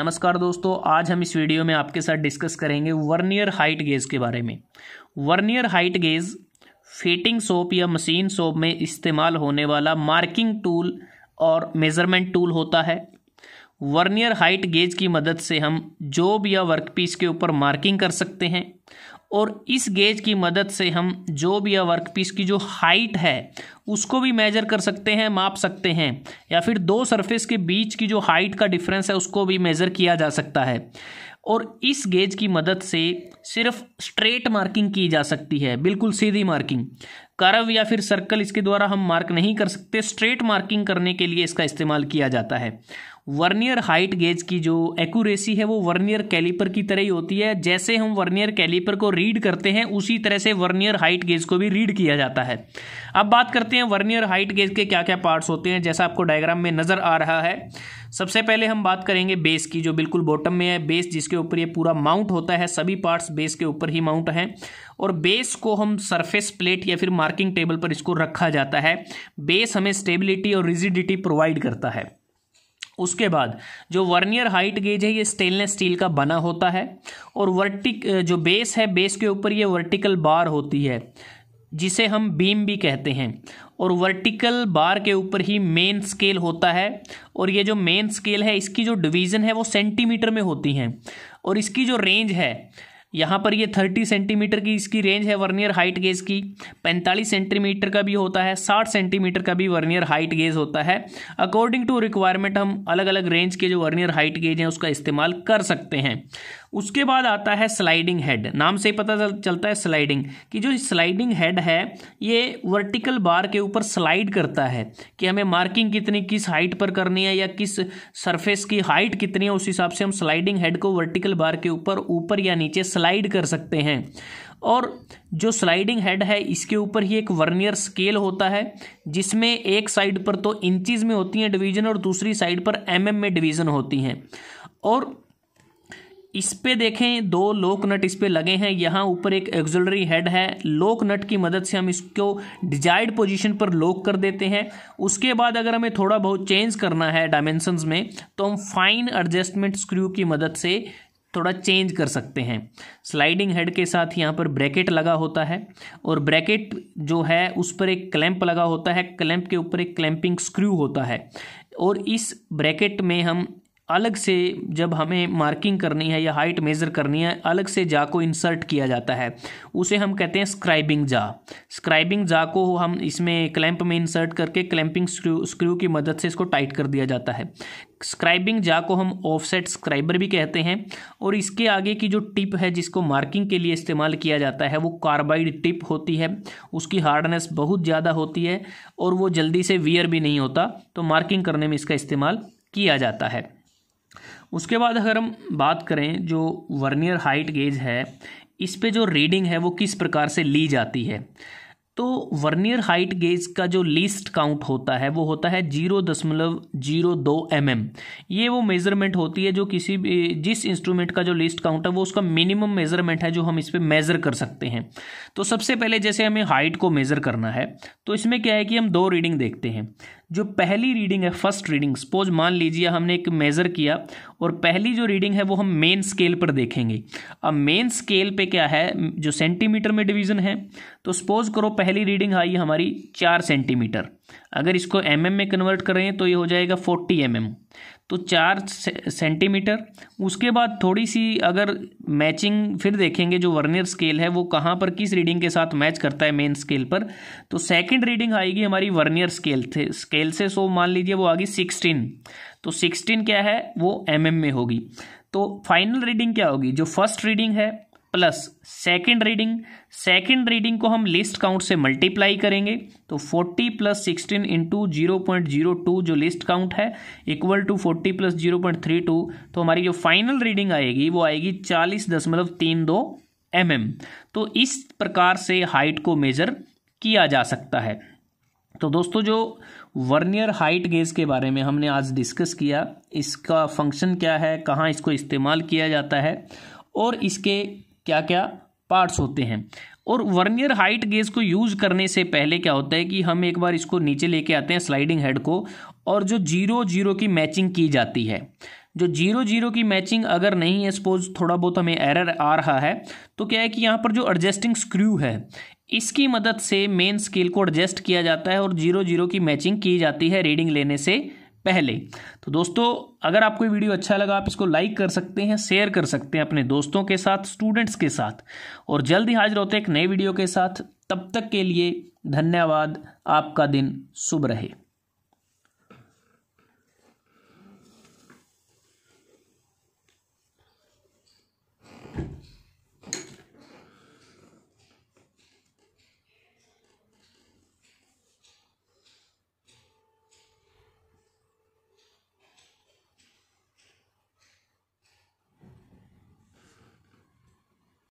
नमस्कार दोस्तों आज हम इस वीडियो में आपके साथ डिस्कस करेंगे वर्नियर हाइट गेज के बारे में vernier height gauge fitting shop या मशीन सोप में इस्तेमाल होने वाला मार्किंग टूल और मेज़रमेंट टूल होता है वर्नियर हाइट गेज की मदद से हम जॉब या वर्कपीस के ऊपर मार्किंग कर सकते हैं और इस गेज की मदद से हम जो भी या वर्कपीस की जो हाइट है उसको भी मेजर कर सकते हैं माप सकते हैं या फिर दो सरफेस के बीच की जो हाइट का डिफरेंस है उसको भी मेज़र किया जा सकता है और इस गेज की मदद से सिर्फ स्ट्रेट मार्किंग की जा सकती है बिल्कुल सीधी मार्किंग कर्व या फिर सर्कल इसके द्वारा हम मार्क नहीं कर सकते स्ट्रेट मार्किंग करने के लिए इसका इस्तेमाल किया जाता है वर्नियर हाइट गेज की जो एक्यूरेसी है वो वर्नियर कैलिपर की तरह ही होती है जैसे हम वर्नियर कैलिपर को रीड करते हैं उसी तरह से वर्नियर हाइट गेज को भी रीड किया जाता है अब बात करते हैं वर्नियर हाइट गेज के क्या क्या पार्ट्स होते हैं जैसा आपको डायग्राम में नज़र आ रहा है सबसे पहले हम बात करेंगे बेस की जो बिल्कुल बॉटम में है बेस जिसके ऊपर ये पूरा माउंट होता है सभी पार्ट्स बेस के ऊपर ही माउंट हैं और बेस को हम सरफेस प्लेट या फिर मार्किंग टेबल पर इसको रखा जाता है बेस हमें स्टेबिलिटी और रिजिडिटी प्रोवाइड करता है उसके बाद जो वर्नियर हाइट गेज है ये स्टेनलेस स्टील का बना होता है और वर्टिक जो बेस है बेस के ऊपर ये वर्टिकल बार होती है जिसे हम बीम भी कहते हैं और वर्टिकल बार के ऊपर ही मेन स्केल होता है और ये जो मेन स्केल है इसकी जो डिवीज़न है वो सेंटीमीटर में होती हैं और इसकी जो रेंज है यहाँ पर ये थर्टी सेंटीमीटर की इसकी रेंज है वर्नियर हाइट गेज की पैंतालीस सेंटीमीटर का भी होता है साठ सेंटीमीटर का भी वर्नियर हाइट गेज होता है अकॉर्डिंग टू रिक्वायरमेंट हम अलग अलग रेंज के जो वर्नियर हाइट गेज हैं उसका इस्तेमाल कर सकते हैं उसके बाद आता है स्लाइडिंग हेड नाम से ही पता चलता है स्लाइडिंग कि जो स्लाइडिंग हेड है ये वर्टिकल बार के ऊपर स्लाइड करता है कि हमें मार्किंग कितनी किस हाइट पर करनी है या किस सरफेस की हाइट कितनी है उस हिसाब से हम स्लाइडिंग हेड को वर्टिकल बार के ऊपर ऊपर या नीचे स्लाइड कर सकते हैं और जो स्लाइडिंग हेड है इसके ऊपर ही एक वर्नियर स्केल होता है जिसमें एक साइड पर तो इंचज़ में होती हैं डिवीजन और दूसरी साइड पर एम mm में डिवीजन होती हैं और इस पे देखें दो लोक नट इस पे लगे हैं यहाँ ऊपर एक एक्सलरी हेड है लोक नट की मदद से हम इसको डिजायर्ड पोजीशन पर लोक कर देते हैं उसके बाद अगर हमें थोड़ा बहुत चेंज करना है डायमेंशंस में तो हम फाइन एडजस्टमेंट स्क्रू की मदद से थोड़ा चेंज कर सकते हैं स्लाइडिंग हेड के साथ यहाँ पर ब्रैकेट लगा होता है और ब्रैकेट जो है उस पर एक क्लैंप लगा होता है क्लैंप के ऊपर एक क्लैंपिंग स्क्रू होता है और इस ब्रैकेट में हम अलग से जब हमें मार्किंग करनी है या हाइट मेज़र करनी है अलग से जा को इंसर्ट किया जाता है उसे हम कहते हैं स्क्राइबिंग जा स्क्राइबिंग जा को हम इसमें क्लैंप में इंसर्ट करके क्लैंपिंग स्क्रू स्क्रू की मदद से इसको टाइट कर दिया जाता है स्क्राइबिंग जा को हम ऑफसेट स्क्राइबर भी कहते हैं और इसके आगे की जो टिप है जिसको मार्किंग के लिए इस्तेमाल किया जाता है वो कार्बाइड टिप होती है उसकी हार्डनेस बहुत ज़्यादा होती है और वो जल्दी से वियर भी नहीं होता तो मार्किंग करने में इसका इस्तेमाल किया जाता है उसके बाद अगर हम बात करें जो वर्नियर हाइट गेज है इस पे जो रीडिंग है वो किस प्रकार से ली जाती है तो वर्नियर हाइट गेज का जो लीस्ट काउंट होता है वो होता है जीरो दशमलव जीरो दो एम एम ये वो मेज़रमेंट होती है जो किसी भी जिस इंस्ट्रूमेंट का जो लीस्ट काउंट है वो उसका मिनिमम मेज़रमेंट है जो हम इस पर मेज़र कर सकते हैं तो सबसे पहले जैसे हमें हाइट को मेज़र करना है तो इसमें क्या है कि हम दो रीडिंग देखते हैं जो पहली रीडिंग है फर्स्ट रीडिंग सपोज मान लीजिए हमने एक मेज़र किया और पहली जो रीडिंग है वो हम मेन स्केल पर देखेंगे अब मेन स्केल पे क्या है जो सेंटीमीटर में डिवीज़न है तो सपोज करो पहली रीडिंग आई हमारी चार सेंटीमीटर अगर इसको एम mm में कन्वर्ट करें तो ये हो जाएगा फोर्टी एम mm. तो चार सेंटीमीटर उसके बाद थोड़ी सी अगर मैचिंग फिर देखेंगे जो वर्नियर स्केल है वो कहाँ पर किस रीडिंग के साथ मैच करता है मेन स्केल पर तो सेकंड रीडिंग आएगी हमारी वर्नियर स्केल थे स्केल से सो मान लीजिए वो आ गई सिक्सटीन तो सिक्सटीन क्या है वो एम mm में होगी तो फाइनल रीडिंग क्या होगी जो फर्स्ट रीडिंग है plus second reading second reading को हम लिस्ट काउंट से मल्टीप्लाई करेंगे तो 40 plus sixteen into zero point zero two जो लिस्ट काउंट है equal to 40 plus zero point three two तो हमारी जो फाइनल रीडिंग आएगी वो आएगी चालीस दशमलव तीन दो एम mm. तो इस प्रकार से हाइट को मेज़र किया जा सकता है तो दोस्तों जो वर्नियर हाइट गेज के बारे में हमने आज डिस्कस किया इसका फंक्शन क्या है कहाँ इसको इस्तेमाल किया जाता है और इसके क्या क्या पार्ट्स होते हैं और वर्नियर हाइट गेज को यूज़ करने से पहले क्या होता है कि हम एक बार इसको नीचे लेके आते हैं स्लाइडिंग हेड को और जो जीरो जीरो की मैचिंग की जाती है जो जीरो जीरो की मैचिंग अगर नहीं है सपोज थोड़ा बहुत हमें एरर आ रहा है तो क्या है कि यहाँ पर जो एडजस्टिंग स्क्रू है इसकी मदद से मेन स्केल को एडजस्ट किया जाता है और जीरो जीरो की मैचिंग की जाती है रीडिंग लेने से पहले तो दोस्तों अगर आपको ये वीडियो अच्छा लगा आप इसको लाइक कर सकते हैं शेयर कर सकते हैं अपने दोस्तों के साथ स्टूडेंट्स के साथ और जल्द ही हाजिर होते हैं एक नए वीडियो के साथ तब तक के लिए धन्यवाद आपका दिन शुभ रहे